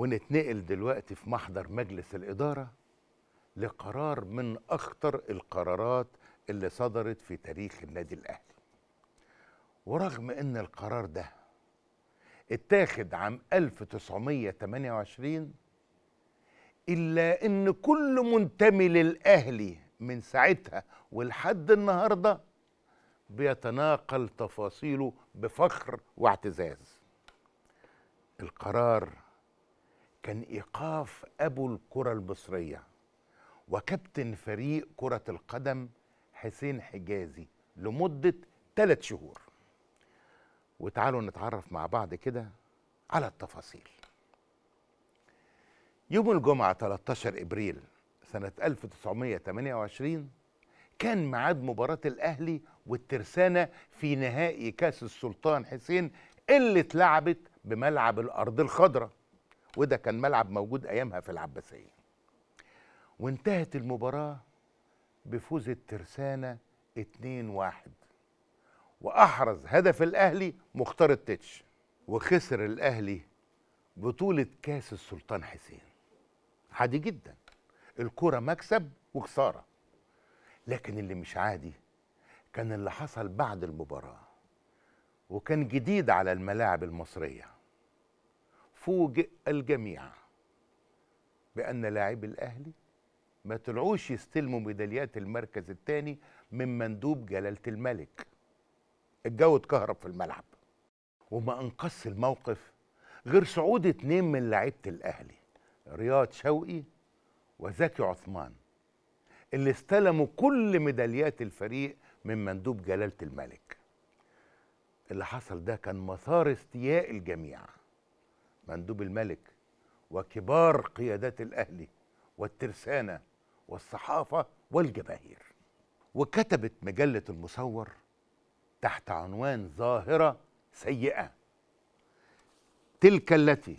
ونتنقل دلوقتي في محضر مجلس الإدارة لقرار من أخطر القرارات اللي صدرت في تاريخ النادي الأهلي ورغم أن القرار ده اتاخد عام 1928 إلا أن كل منتمي للأهلي من ساعتها ولحد النهاردة بيتناقل تفاصيله بفخر واعتزاز القرار كان ايقاف ابو الكره المصريه وكابتن فريق كره القدم حسين حجازي لمده ثلاث شهور وتعالوا نتعرف مع بعض كده على التفاصيل يوم الجمعة 13 إبريل سنة 1928 كان ميعاد مباراة الأهلي والترسانة في نهائي كاس السلطان حسين اللي اتلعبت بملعب الأرض الخضراء وده كان ملعب موجود ايامها في العباسيه وانتهت المباراه بفوز الترسانه 2-1 واحرز هدف الاهلي مختار التتش وخسر الاهلي بطوله كاس السلطان حسين عادي جدا الكره مكسب وخساره لكن اللي مش عادي كان اللي حصل بعد المباراه وكان جديد على الملاعب المصريه فوجئ الجميع بأن لاعبي الأهلي ما طلعوش يستلموا ميداليات المركز الثاني من مندوب جلالة الملك الجو اتكهرب في الملعب وما انقص الموقف غير صعود اتنين من لعيبة الأهلي رياض شوقي وزكي عثمان اللي استلموا كل ميداليات الفريق من مندوب جلالة الملك اللي حصل ده كان مسار استياء الجميع مندوب الملك وكبار قيادات الأهلي والترسانة والصحافة والجماهير وكتبت مجلة المصور تحت عنوان ظاهرة سيئة تلك التي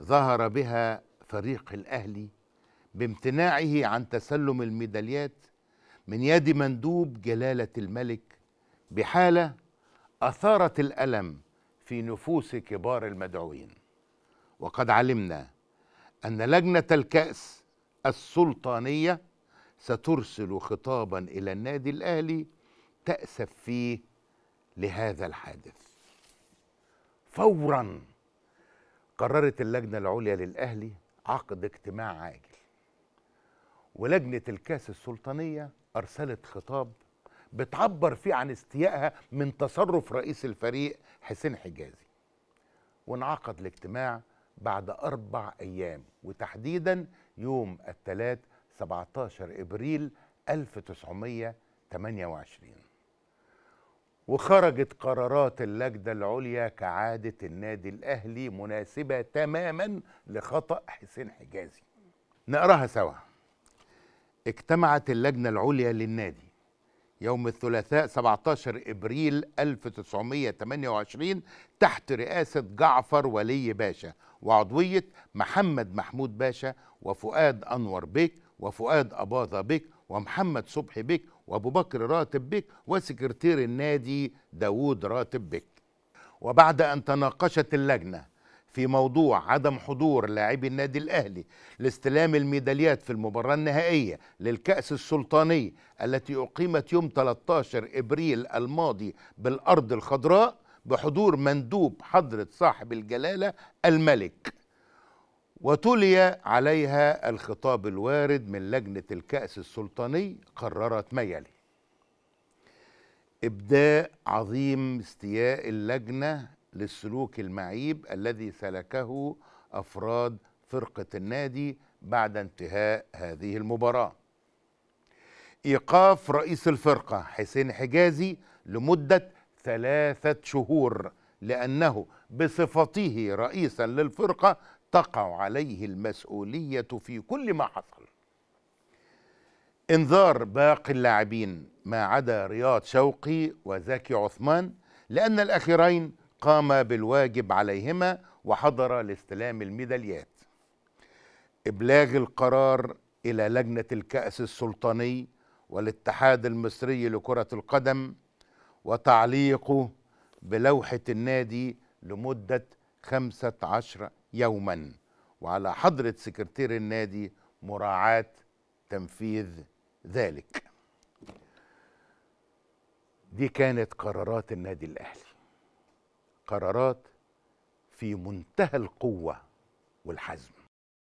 ظهر بها فريق الأهلي بامتناعه عن تسلم الميداليات من يد مندوب جلالة الملك بحالة أثارت الألم في نفوس كبار المدعوين وقد علمنا أن لجنة الكأس السلطانية سترسل خطابا إلى النادي الأهلي تأسف فيه لهذا الحادث فورا قررت اللجنة العليا للأهلي عقد اجتماع عاجل ولجنة الكاس السلطانية أرسلت خطاب بتعبر فيه عن استيائها من تصرف رئيس الفريق حسين حجازي وانعقد الاجتماع بعد أربع أيام وتحديدا يوم الثلاث 17 إبريل 1928 وخرجت قرارات اللجنة العليا كعادة النادي الأهلي مناسبة تماما لخطأ حسين حجازي نقراها سوا اجتمعت اللجنة العليا للنادي يوم الثلاثاء 17 ابريل 1928 تحت رئاسه جعفر ولي باشا وعضويه محمد محمود باشا وفؤاد انور بيك وفؤاد اباظه بيك ومحمد صبحي بيك وابو بكر راتب بيك وسكرتير النادي داوود راتب بيك وبعد ان تناقشت اللجنه في موضوع عدم حضور لاعبي النادي الاهلي لاستلام الميداليات في المباراه النهائيه للكاس السلطاني التي اقيمت يوم 13 ابريل الماضي بالارض الخضراء بحضور مندوب حضره صاحب الجلاله الملك وتلي عليها الخطاب الوارد من لجنه الكاس السلطاني قررت ما يلي ابداء عظيم استياء اللجنه للسلوك المعيب الذي سلكه افراد فرقه النادي بعد انتهاء هذه المباراه ايقاف رئيس الفرقه حسين حجازي لمده ثلاثه شهور لانه بصفته رئيسا للفرقه تقع عليه المسؤوليه في كل ما حصل انذار باقي اللاعبين ما عدا رياض شوقي وزكي عثمان لأن الأخيرين قام بالواجب عليهما وحضر لاستلام الميداليات ابلاغ القرار الى لجنه الكاس السلطاني والاتحاد المصري لكره القدم وتعليقه بلوحه النادي لمده خمسه عشر يوما وعلى حضره سكرتير النادي مراعاه تنفيذ ذلك دي كانت قرارات النادي الاهلي قرارات في منتهى القوه والحزم